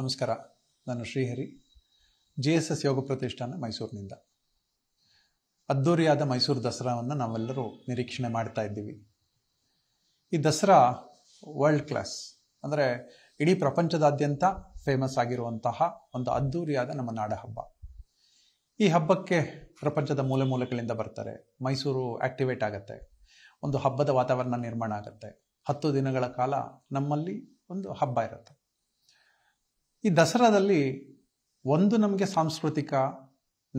ನಮಸ್ಕಾರ ನಾನು Shrihari J S S Yoga Pratishthana ಮೈಸೂರಿನಿಂದ ಅದ್ದೂರಿಯಾದ ಮೈಸೂರು ದಸರಾವನ್ನು ನಾವೆಲ್ಲರೂ ನಿರೀಕ್ಷಣೆ ಮಾಡ್ತಾ ಇದ್ದೀವಿ ಈ ದಸರಾ ವರ್ಲ್ಡ್ ಕ್ಲಾಸ್ ಅಂದರೆ ಇಡೀ ಪ್ರಪಂಚದಾದ್ಯಂತ ಫೇಮಸ್ ಆಗಿರುವಂತಹ ಒಂದು ಅದ್ದೂರಿಯಾದ ನಮ್ಮ ನಾಡ ಹಬ್ಬ ಈ ಹಬ್ಬಕ್ಕೆ ಪ್ರಪಂಚದ ಮೂಲೆ ಮೂಲೆಗಳಿಂದ ಬರ್ತಾರೆ ಮೈಸೂರು ಆಕ್ಟಿವೇಟ್ ಆಗುತ್ತೆ ಒಂದು ಹಬ್ಬದ ವಾತಾವರಣ ನಿರ್ಮಾಣ ಆಗುತ್ತೆ ಹತ್ತು ದಿನಗಳ ಕಾಲ ನಮ್ಮಲ್ಲಿ ಒಂದು ಹಬ್ಬ ಇರುತ್ತೆ ಈ ದಸರಾದಲ್ಲಿ ಒಂದು ನಮಗೆ ಸಾಂಸ್ಕೃತಿಕ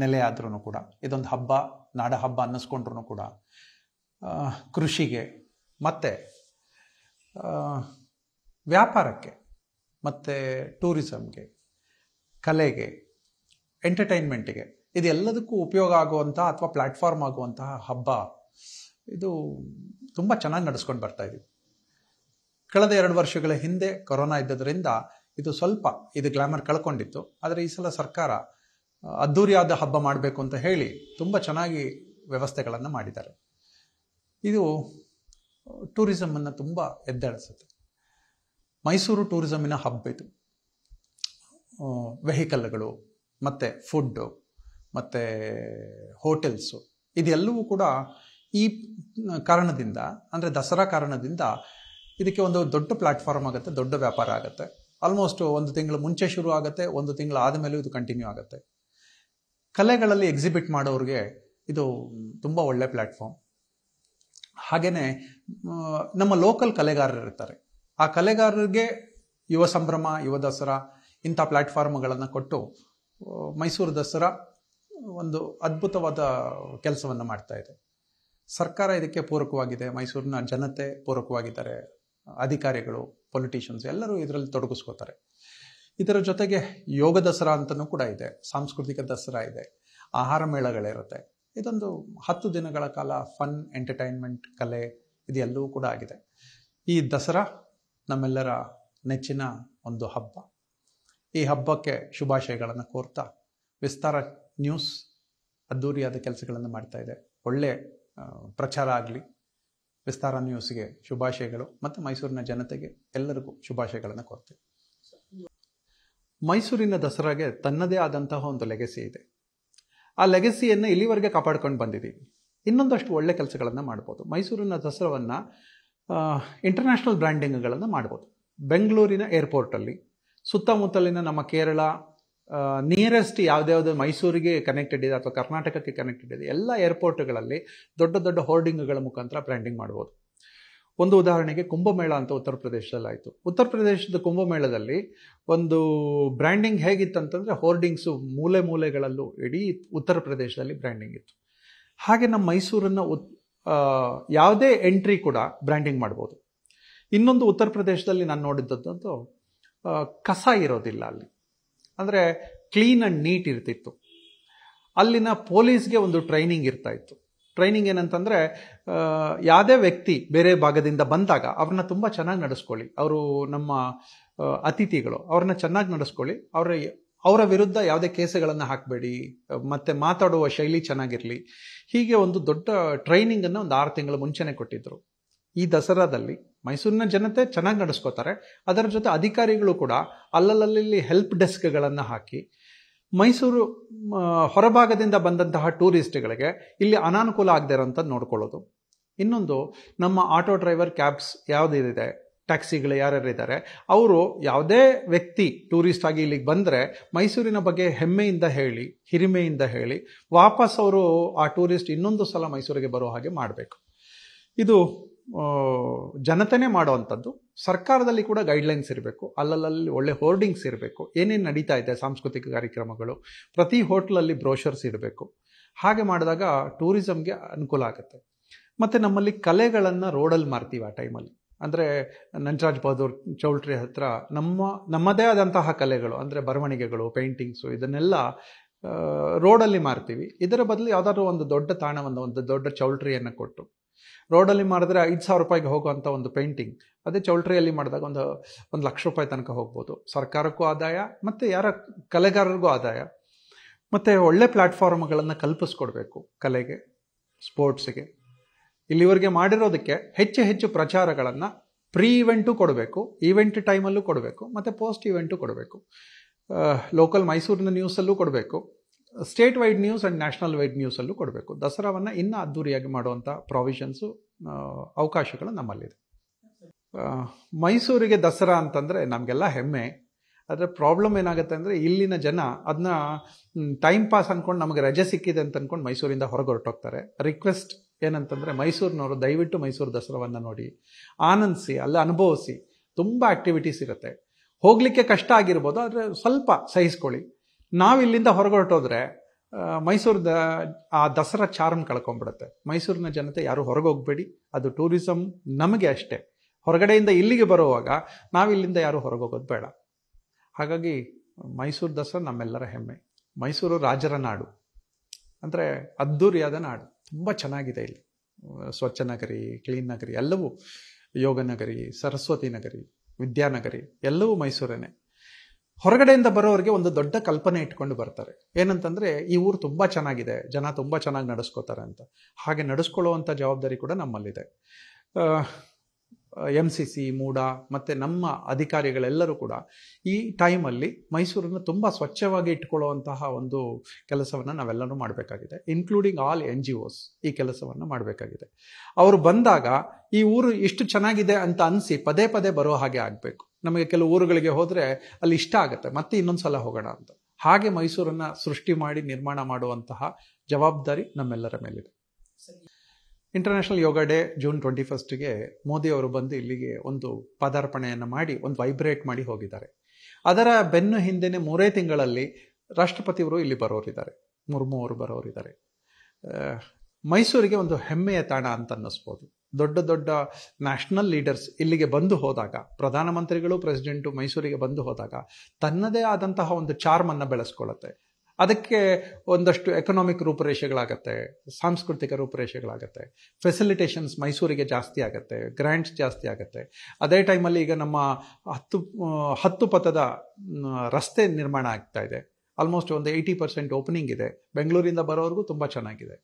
ನೆಲೆ ಕೂಡ ಇದೊಂದು ಹಬ್ಬ ನಾಡ ಹಬ್ಬ ಅನ್ನಿಸ್ಕೊಂಡ್ರು ಕೂಡ ಕೃಷಿಗೆ ಮತ್ತು ವ್ಯಾಪಾರಕ್ಕೆ ಮತ್ತು ಟೂರಿಸಮ್ಗೆ ಕಲೆಗೆ ಎಂಟರ್ಟೈನ್ಮೆಂಟಿಗೆ ಇದೆಲ್ಲದಕ್ಕೂ ಉಪಯೋಗ ಆಗುವಂತಹ ಅಥವಾ ಪ್ಲ್ಯಾಟ್ಫಾರ್ಮ್ ಆಗುವಂತಹ ಹಬ್ಬ ಇದು ತುಂಬ ಚೆನ್ನಾಗಿ ನಡೆಸ್ಕೊಂಡು ಬರ್ತಾ ಇದೀವಿ ಕಳೆದ ಎರಡು ವರ್ಷಗಳ ಹಿಂದೆ ಕೊರೋನಾ ಇದ್ದದರಿಂದ ಇದು ಸ್ವಲ್ಪ ಇದು ಗ್ಲಾಮರ್ ಕಳ್ಕೊಂಡಿತ್ತು ಆದರೆ ಈ ಸಲ ಸರ್ಕಾರ ಅದ್ಧೂರಿಯಾದ ಹಬ್ಬ ಮಾಡಬೇಕು ಅಂತ ಹೇಳಿ ತುಂಬ ಚೆನ್ನಾಗಿ ವ್ಯವಸ್ಥೆಗಳನ್ನು ಮಾಡಿದ್ದಾರೆ ಇದು ಟೂರಿಸಮನ್ನು ತುಂಬ ಎದ್ದೇಳಿಸುತ್ತೆ ಮೈಸೂರು ಟೂರಿಸಮಿನ ಹಬ್ ಇದು ವೆಹಿಕಲ್ಗಳು ಮತ್ತು ಫುಡ್ಡು ಮತ್ತು ಹೋಟೆಲ್ಸು ಇದೆಲ್ಲವೂ ಕೂಡ ಈ ಕಾರಣದಿಂದ ಅಂದರೆ ದಸರಾ ಕಾರಣದಿಂದ ಇದಕ್ಕೆ ಒಂದು ದೊಡ್ಡ ಪ್ಲಾಟ್ಫಾರ್ಮ್ ಆಗುತ್ತೆ ದೊಡ್ಡ ವ್ಯಾಪಾರ ಆಗುತ್ತೆ ಆಲ್ಮೋಸ್ಟ್ ಒಂದು ತಿಂಗಳು ಮುಂಚೆ ಶುರು ಆಗುತ್ತೆ ಒಂದು ತಿಂಗಳು ಆದಮೇಲೂ ಇದು ಕಂಟಿನ್ಯೂ ಆಗುತ್ತೆ ಕಲೆಗಳಲ್ಲಿ ಎಕ್ಸಿಬಿಟ್ ಮಾಡೋರಿಗೆ ಇದು ತುಂಬ ಒಳ್ಳೆ ಪ್ಲಾಟ್ಫಾರ್ಮ್ ಹಾಗೆಯೇ ನಮ್ಮ ಲೋಕಲ್ ಕಲೆಗಾರರಿರ್ತಾರೆ ಆ ಕಲೆಗಾರರಿಗೆ ಯುವ ಸಂಭ್ರಮ ಯುವ ದಸರಾ ಇಂಥ ಪ್ಲಾಟ್ಫಾರ್ಮ್ಗಳನ್ನು ಕೊಟ್ಟು ಮೈಸೂರು ದಸರಾ ಒಂದು ಅದ್ಭುತವಾದ ಕೆಲಸವನ್ನು ಮಾಡ್ತಾ ಇದೆ ಸರ್ಕಾರ ಇದಕ್ಕೆ ಪೂರಕವಾಗಿದೆ ಮೈಸೂರಿನ ಜನತೆ ಪೂರಕವಾಗಿದ್ದಾರೆ ಅಧಿಕಾರಿಗಳು ಪೊಲಿಟಿಷಿಯನ್ಸ್ ಎಲ್ಲರೂ ಇದರಲ್ಲಿ ತೊಡಗಿಸ್ಕೋತಾರೆ ಇದರ ಜೊತೆಗೆ ಯೋಗ ದಸರಾ ಅಂತಲೂ ಕೂಡ ಇದೆ ಸಾಂಸ್ಕೃತಿಕ ದಸರಾ ಇದೆ ಆಹಾರ ಮೇಳಗಳಿರುತ್ತೆ ಇದೊಂದು ಹತ್ತು ದಿನಗಳ ಕಾಲ ಫನ್ ಎಂಟರ್ಟೈನ್ಮೆಂಟ್ ಕಲೆ ಇದೆಲ್ಲವೂ ಕೂಡ ಆಗಿದೆ ಈ ದಸರಾ ನಮ್ಮೆಲ್ಲರ ನೆಚ್ಚಿನ ಒಂದು ಹಬ್ಬ ಈ ಹಬ್ಬಕ್ಕೆ ಶುಭಾಶಯಗಳನ್ನು ಕೋರ್ತಾ ವಿಸ್ತಾರ ನ್ಯೂಸ್ ಅದ್ದೂರಿಯಾದ ಕೆಲಸಗಳನ್ನು ಮಾಡ್ತಾ ಇದೆ ಒಳ್ಳೆ ಪ್ರಚಾರ ಆಗಲಿ ವಿಸ್ತಾರ ನ್ಯೂಸ್ಗೆ ಶುಭಾಶಯಗಳು ಮತ್ತು ಮೈಸೂರಿನ ಜನತೆಗೆ ಎಲ್ಲರಿಗೂ ಶುಭಾಶಯಗಳನ್ನು ಕೊಡ್ತೀವಿ ಮೈಸೂರಿನ ದಸರಾಗೆ ತನ್ನದೇ ಆದಂತಹ ಒಂದು ಲೆಗಸಿ ಇದೆ ಆ ಲೆಗಸಿಯನ್ನು ಇಲ್ಲಿವರೆಗೆ ಕಾಪಾಡ್ಕೊಂಡು ಬಂದಿದ್ದೀವಿ ಇನ್ನೊಂದಷ್ಟು ಒಳ್ಳೆ ಕೆಲಸಗಳನ್ನು ಮಾಡ್ಬೋದು ಮೈಸೂರಿನ ದಸರಾವನ್ನು ಇಂಟರ್ನ್ಯಾಷನಲ್ ಬ್ರ್ಯಾಂಡಿಂಗ್ಗಳನ್ನು ಮಾಡ್ಬೋದು ಬೆಂಗಳೂರಿನ ಏರ್ಪೋರ್ಟಲ್ಲಿ ಸುತ್ತಮುತ್ತಲಿನ ನಮ್ಮ ಕೇರಳ ನಿಯರೆಸ್ಟ್ ಯಾವುದ್ಯಾವುದು ಮೈಸೂರಿಗೆ ಕನೆಕ್ಟೆಡ್ ಇದೆ ಅಥವಾ ಕರ್ನಾಟಕಕ್ಕೆ ಕನೆಕ್ಟೆಡ್ ಇದೆ ಎಲ್ಲ ಏರ್ಪೋರ್ಟ್ಗಳಲ್ಲಿ ದೊಡ್ಡ ದೊಡ್ಡ ಹೋರ್ಡಿಂಗ್ಗಳ ಮುಖಾಂತರ ಬ್ರ್ಯಾಂಡಿಂಗ್ ಮಾಡ್ಬೋದು ಒಂದು ಉದಾಹರಣೆಗೆ ಕುಂಭಮೇಳ ಅಂತ ಉತ್ತರ ಪ್ರದೇಶದಲ್ಲಾಯಿತು ಉತ್ತರ ಪ್ರದೇಶದ ಕುಂಭಮೇಳದಲ್ಲಿ ಒಂದು ಬ್ರ್ಯಾಂಡಿಂಗ್ ಹೇಗಿತ್ತು ಹೇಗಿತ್ತಂತಂದರೆ ಹೋರ್ಡಿಂಗ್ಸು ಮೂಲೆ ಮೂಲೆಗಳಲ್ಲೂ ಇಡೀ ಉತ್ತರ ಪ್ರದೇಶದಲ್ಲಿ ಬ್ರ್ಯಾಂಡಿಂಗ್ ಇತ್ತು ಹಾಗೆ ನಮ್ಮ ಮೈಸೂರನ್ನು ಉತ್ ಯಾವುದೇ ಎಂಟ್ರಿ ಕೂಡ ಬ್ರ್ಯಾಂಡಿಂಗ್ ಮಾಡ್ಬೋದು ಇನ್ನೊಂದು ಉತ್ತರ ಪ್ರದೇಶದಲ್ಲಿ ನಾನು ನೋಡಿದ್ದದ್ದು ಕಸ ಇರೋದಿಲ್ಲ ಅಲ್ಲಿ ಅಂದರೆ ಕ್ಲೀನ್ ಆ್ಯಂಡ್ ನೀಟ್ ಇರ್ತಿತ್ತು ಅಲ್ಲಿನ ಪೊಲೀಸ್ಗೆ ಒಂದು ಟ್ರೈನಿಂಗ್ ಇರ್ತಾ ಇತ್ತು ಟ್ರೈನಿಂಗ್ ಏನಂತಂದರೆ ಯಾವುದೇ ವ್ಯಕ್ತಿ ಬೇರೆ ಭಾಗದಿಂದ ಬಂದಾಗ ಅವ್ರನ್ನ ತುಂಬ ಚೆನ್ನಾಗಿ ನಡೆಸ್ಕೊಳ್ಳಿ ಅವರು ನಮ್ಮ ಅತಿಥಿಗಳು ಅವ್ರನ್ನ ಚೆನ್ನಾಗಿ ನಡೆಸ್ಕೊಳ್ಳಿ ಅವರ ಅವರ ವಿರುದ್ಧ ಯಾವುದೇ ಕೇಸುಗಳನ್ನು ಹಾಕಬೇಡಿ ಮತ್ತು ಮಾತಾಡುವ ಶೈಲಿ ಚೆನ್ನಾಗಿರಲಿ ಹೀಗೆ ಒಂದು ದೊಡ್ಡ ಟ್ರೈನಿಂಗನ್ನು ಒಂದು ಆರು ತಿಂಗಳ ಮುಂಚೆನೇ ಕೊಟ್ಟಿದ್ದರು ಈ ದಸರಾದಲ್ಲಿ ಮೈಸೂರಿನ ಜನತೆ ಚೆನ್ನಾಗಿ ನಡೆಸ್ಕೋತಾರೆ ಅದರ ಜೊತೆ ಅಧಿಕಾರಿಗಳು ಕೂಡ ಅಲ್ಲಲ್ಲಲ್ಲಿ ಹೆಲ್ಪ್ ಡೆಸ್ಕ್ಗಳನ್ನು ಹಾಕಿ ಮೈಸೂರು ಹೊರಭಾಗದಿಂದ ಬಂದಂತಹ ಟೂರಿಸ್ಟ್ಗಳಿಗೆ ಇಲ್ಲಿ ಅನಾನುಕೂಲ ಆಗದೆ ನೋಡ್ಕೊಳ್ಳೋದು ಇನ್ನೊಂದು ನಮ್ಮ ಆಟೋ ಡ್ರೈವರ್ ಕ್ಯಾಬ್ಸ್ ಯಾವುದಿದೆ ಟ್ಯಾಕ್ಸಿಗಳು ಯಾರ್ಯಾರು ಇದ್ದಾರೆ ಅವರು ಯಾವುದೇ ವ್ಯಕ್ತಿ ಟೂರಿಸ್ಟ್ ಆಗಿ ಇಲ್ಲಿಗೆ ಬಂದರೆ ಮೈಸೂರಿನ ಬಗ್ಗೆ ಹೆಮ್ಮೆಯಿಂದ ಹೇಳಿ ಹಿರಿಮೆಯಿಂದ ಹೇಳಿ ವಾಪಸ್ ಅವರು ಆ ಟೂರಿಸ್ಟ್ ಇನ್ನೊಂದು ಸಲ ಮೈಸೂರಿಗೆ ಬರೋ ಹಾಗೆ ಮಾಡಬೇಕು ಇದು ಜನತೆನೇ ಮಾಡುವಂಥದ್ದು ಸರ್ಕಾರದಲ್ಲಿ ಕೂಡ ಗೈಡ್ಲೈನ್ಸ್ ಇರಬೇಕು ಅಲ್ಲಲ್ಲಿ ಒಳ್ಳೆ ಹೋರ್ಡಿಂಗ್ಸ್ ಇರಬೇಕು ಏನೇನು ನಡೀತಾ ಇದೆ ಸಾಂಸ್ಕೃತಿಕ ಕಾರ್ಯಕ್ರಮಗಳು ಪ್ರತಿ ಹೋಟ್ಲಲ್ಲಿ ಬ್ರೋಷರ್ಸ್ ಇರಬೇಕು ಹಾಗೆ ಮಾಡಿದಾಗ ಟೂರಿಸಮ್ಗೆ ಅನುಕೂಲ ಆಗುತ್ತೆ ಮತ್ತು ನಮ್ಮಲ್ಲಿ ಕಲೆಗಳನ್ನು ರೋಡಲ್ಲಿ ಮಾರ್ತೀವಿ ಆ ಟೈಮಲ್ಲಿ ಅಂದರೆ ನಂಜರಾಜ್ ಬಹದ್ದೂರ್ ಚೌಲ್ಟ್ರಿ ಹತ್ರ ನಮ್ಮ ನಮ್ಮದೇ ಆದಂತಹ ಕಲೆಗಳು ಅಂದರೆ ಬರವಣಿಗೆಗಳು ಪೇಂಟಿಂಗ್ಸು ಇದನ್ನೆಲ್ಲ ರೋಡಲ್ಲಿ ಮಾರ್ತೀವಿ ಇದರ ಬದಲು ಯಾವುದಾದ್ರು ಒಂದು ದೊಡ್ಡ ತಾಣವನ್ನು ಒಂದು ದೊಡ್ಡ ಚೌಲ್ಟ್ರಿಯನ್ನು ಕೊಟ್ಟು ರೋಡಲ್ಲಿ ಮಾಡಿದ್ರೆ ಐದು ಸಾವಿರ ರೂಪಾಯಿಗೆ ಹೋಗುವಂಥ ಒಂದು ಪೇಂಟಿಂಗ್ ಅದೇ ಚೌಲ್ಟ್ರಿಯಲ್ಲಿ ಮಾಡಿದಾಗ ಒಂದು ಒಂದು ಲಕ್ಷ ರೂಪಾಯಿ ತನಕ ಹೋಗ್ಬೋದು ಸರ್ಕಾರಕ್ಕೂ ಆದಾಯ ಮತ್ತು ಯಾರ ಕಲೆಗಾರರಿಗೂ ಆದಾಯ ಮತ್ತು ಒಳ್ಳೆ ಪ್ಲ್ಯಾಟ್ಫಾರ್ಮ್ಗಳನ್ನು ಕಲ್ಪಿಸ್ಕೊಡ್ಬೇಕು ಕಲೆಗೆ ಸ್ಪೋರ್ಟ್ಸ್ಗೆ ಇಲ್ಲಿವರೆಗೆ ಮಾಡಿರೋದಕ್ಕೆ ಹೆಚ್ಚು ಹೆಚ್ಚು ಪ್ರಚಾರಗಳನ್ನು ಪ್ರೀ ಇವೆಂಟು ಕೊಡಬೇಕು ಈವೆಂಟ್ ಟೈಮಲ್ಲೂ ಕೊಡಬೇಕು ಮತ್ತು ಪೋಸ್ಟ್ ಇವೆಂಟು ಕೊಡಬೇಕು ಲೋಕಲ್ ಮೈಸೂರಿನ ನ್ಯೂಸಲ್ಲೂ ಕೊಡಬೇಕು state wide news and national wide ನ್ಯೂಸಲ್ಲೂ ಕೊಡಬೇಕು ದಸರಾವನ್ನು ಇನ್ನೂ ಅದ್ಧೂರಿಯಾಗಿ ಮಾಡುವಂಥ ಪ್ರಾವಿಷನ್ಸು ಅವಕಾಶಗಳು ನಮ್ಮಲ್ಲಿದೆ ಮೈಸೂರಿಗೆ ದಸರಾ ಅಂತಂದರೆ ನಮಗೆಲ್ಲ ಹೆಮ್ಮೆ ಆದರೆ ಪ್ರಾಬ್ಲಮ್ ಏನಾಗುತ್ತೆ ಅಂದರೆ ಇಲ್ಲಿನ ಜನ ಅದನ್ನ ಟೈಮ್ ಪಾಸ್ ಅಂದ್ಕೊಂಡು ನಮಗೆ ರಜೆ ಸಿಕ್ಕಿದೆ ಅಂತ ಅಂದ್ಕೊಂಡು ಮೈಸೂರಿಂದ ಹೊರಗೆ ಹೊರಟೋಗ್ತಾರೆ ರಿಕ್ವೆಸ್ಟ್ ಏನಂತಂದರೆ ಮೈಸೂರಿನವರು ದಯವಿಟ್ಟು ಮೈಸೂರು ದಸರಾವನ್ನು ನೋಡಿ ಆನಂದಿಸಿ ಅಲ್ಲ ಅನುಭವಿಸಿ ತುಂಬ ಆ್ಯಕ್ಟಿವಿಟೀಸ್ ಇರುತ್ತೆ ಹೋಗಲಿಕ್ಕೆ ಕಷ್ಟ ಆಗಿರ್ಬೋದು ಆದರೆ ಸ್ವಲ್ಪ ಸಹಿಸ್ಕೊಳ್ಳಿ ನಾವಿಲ್ಲಿಂದ ಮೈಸೂರು ದ ಆ ದಸರಾ ಚಾರ್ಮ್ ಕಳ್ಕೊಂಡ್ಬಿಡುತ್ತೆ ಮೈಸೂರಿನ ಜನತೆ ಯಾರು ಹೊರಗೋಗ್ಬೇಡಿ ಅದು ಟೂರಿಸಮ್ ನಮಗೆ ಅಷ್ಟೇ ಹೊರಗಡೆಯಿಂದ ಇಲ್ಲಿಗೆ ಬರುವಾಗ ನಾವಿಲ್ಲಿಂದ ಯಾರು ಹೋಗೋದು ಬೇಡ ಹಾಗಾಗಿ ಮೈಸೂರು ದಸರಾ ನಮ್ಮೆಲ್ಲರ ಹೆಮ್ಮೆ ಮೈಸೂರು ರಾಜರ ನಾಡು ಅಂದರೆ ಅದ್ಧೂರಿಯಾದ ನಾಡು ತುಂಬ ಚೆನ್ನಾಗಿದೆ ಇಲ್ಲಿ ಸ್ವಚ್ಛ ನಗರಿ ಕ್ಲೀನ್ ನಗರಿ ಎಲ್ಲವೂ ಯೋಗ ನಗರಿ ಸರಸ್ವತಿ ನಗರಿ ವಿದ್ಯಾನಗರಿ ಎಲ್ಲವೂ ಮೈಸೂರೇನೆ ಹೊರಗಡೆಯಿಂದ ಬರೋರಿಗೆ ಒಂದು ದೊಡ್ಡ ಕಲ್ಪನೆ ಇಟ್ಕೊಂಡು ಬರ್ತಾರೆ ಏನಂತಂದ್ರೆ ಈ ಊರು ತುಂಬಾ ಚೆನ್ನಾಗಿದೆ ಜನ ತುಂಬಾ ಚೆನ್ನಾಗಿ ನಡೆಸ್ಕೋತಾರೆ ಅಂತ ಹಾಗೆ ನಡೆಸ್ಕೊಳ್ಳುವಂಥ ಜವಾಬ್ದಾರಿ ಕೂಡ ನಮ್ಮಲ್ಲಿದೆ ಎಂ ಸಿ ಸಿ ಮೂಡ ಮತ್ತು ನಮ್ಮ ಅಧಿಕಾರಿಗಳೆಲ್ಲರೂ ಕೂಡ ಈ ಟೈಮಲ್ಲಿ ಮೈಸೂರನ್ನು ತುಂಬ ಸ್ವಚ್ಛವಾಗಿ ಇಟ್ಕೊಳ್ಳುವಂತಹ ಒಂದು ಕೆಲಸವನ್ನು ನಾವೆಲ್ಲರೂ ಮಾಡಬೇಕಾಗಿದೆ including all N G Os ಈ ಕೆಲಸವನ್ನು ಮಾಡಬೇಕಾಗಿದೆ ಅವರು ಬಂದಾಗ ಈ ಊರು ಇಷ್ಟು ಚೆನ್ನಾಗಿದೆ ಅಂತ ಅನಿಸಿ ಪದೇ ಪದೇ ಬರೋ ಹಾಗೆ ಆಗಬೇಕು ನಮಗೆ ಕೆಲವು ಊರುಗಳಿಗೆ ಹೋದ್ರೆ ಅಲ್ಲಿ ಇಷ್ಟ ಆಗುತ್ತೆ ಮತ್ತೆ ಇನ್ನೊಂದು ಸಲ ಹೋಗೋಣ ಅಂತ ಹಾಗೆ ಮೈಸೂರನ್ನ ಸೃಷ್ಟಿ ಮಾಡಿ ನಿರ್ಮಾಣ ಮಾಡುವಂತಹ ಜವಾಬ್ದಾರಿ ನಮ್ಮೆಲ್ಲರ ಮೇಲಿದೆ international yoga day June twenty ಫಸ್ಟಿಗೆ ಅವರು ಬಂದು ಇಲ್ಲಿಗೆ ಒಂದು ಪದಾರ್ಪಣೆಯನ್ನು ಮಾಡಿ ಒಂದು ವೈಬ್ರೇಟ್ ಮಾಡಿ ಹೋಗಿದ್ದಾರೆ ಅದರ ಬೆನ್ನು ಹಿಂದೆನೇ ಮೂರೇ ತಿಂಗಳಲ್ಲಿ ರಾಷ್ಟ್ರಪತಿಯವರು ಇಲ್ಲಿ ಬರೋರಿದ್ದಾರೆ ಮುರ್ಮು ಅವರು ಬರೋರಿದ್ದಾರೆ ಮೈಸೂರಿಗೆ ಒಂದು ಹೆಮ್ಮೆಯ ತಾಣ ಅಂತ ಅನ್ನಿಸ್ಬೋದು ದೊಡ್ಡ ದೊಡ್ಡ ನ್ಯಾಷನಲ್ ಲೀಡರ್ಸ್ ಇಲ್ಲಿಗೆ ಬಂದು ಹೋದಾಗ ಪ್ರಧಾನಮಂತ್ರಿಗಳು ಪ್ರೆಸಿಡೆಂಟು ಮೈಸೂರಿಗೆ ಬಂದು ಹೋದಾಗ ತನ್ನದೇ ಆದಂತಹ ಒಂದು ಚಾರ್ಮನ್ನು ಬೆಳೆಸ್ಕೊಳ್ಳುತ್ತೆ ಅದಕ್ಕೆ ಒಂದಷ್ಟು ಎಕನಾಮಿಕ್ ರೂಪುರೇಷೆಗಳಾಗತ್ತೆ ಸಾಂಸ್ಕೃತಿಕ ರೂಪುರೇಷೆಗಳಾಗತ್ತೆ ಫೆಸಿಲಿಟೇಷನ್ಸ್ ಮೈಸೂರಿಗೆ ಜಾಸ್ತಿ ಆಗುತ್ತೆ ಗ್ರ್ಯಾಂಡ್ಸ್ ಜಾಸ್ತಿ ಆಗುತ್ತೆ ಅದೇ ಟೈಮಲ್ಲಿ ಈಗ ನಮ್ಮ ಹತ್ತು ಹತ್ತು ಪಥದ ರಸ್ತೆ ನಿರ್ಮಾಣ ಆಗ್ತಾ ಇದೆ ಆಲ್ಮೋಸ್ಟ್ ಒಂದು ಏಯ್ಟಿ ಪರ್ಸೆಂಟ್ ಓಪನಿಂಗ್ ಇದೆ ಬೆಂಗಳೂರಿಂದ ಬರೋವರೆಗೂ ತುಂಬ ಚೆನ್ನಾಗಿದೆ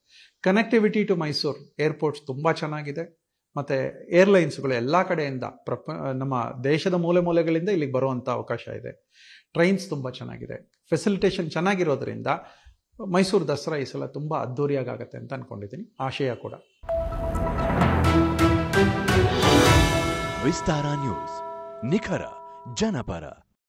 ಕನೆಕ್ಟಿವಿಟಿ ಟು ಮೈಸೂರು ಏರ್ಪೋರ್ಟ್ಸ್ ತುಂಬ ಚೆನ್ನಾಗಿದೆ ಮತ್ತು ಏರ್ಲೈನ್ಸ್ಗಳು ಎಲ್ಲ ಕಡೆಯಿಂದ ಪ್ರಪ ನಮ್ಮ ದೇಶದ ಮೂಲೆ ಮೂಲೆಗಳಿಂದ ಇಲ್ಲಿಗೆ ಬರುವಂಥ ಅವಕಾಶ ಇದೆ ಟ್ರೈನ್ಸ್ ತುಂಬ ಚೆನ್ನಾಗಿದೆ ಫೆಸಿಲಿಟೇಷನ್ ಚೆನ್ನಾಗಿರೋದ್ರಿಂದ ಮೈಸೂರು ದಸರಾ ಈ ಸಲ ತುಂಬ ಅದ್ಧೂರಿಯಾಗಿ ಅಂತ ಅಂದ್ಕೊಂಡಿದ್ದೀನಿ ಆಶಯ ಕೂಡ ವಿಸ್ತಾರ ನ್ಯೂಸ್ ನಿಖರ ಜನಪರ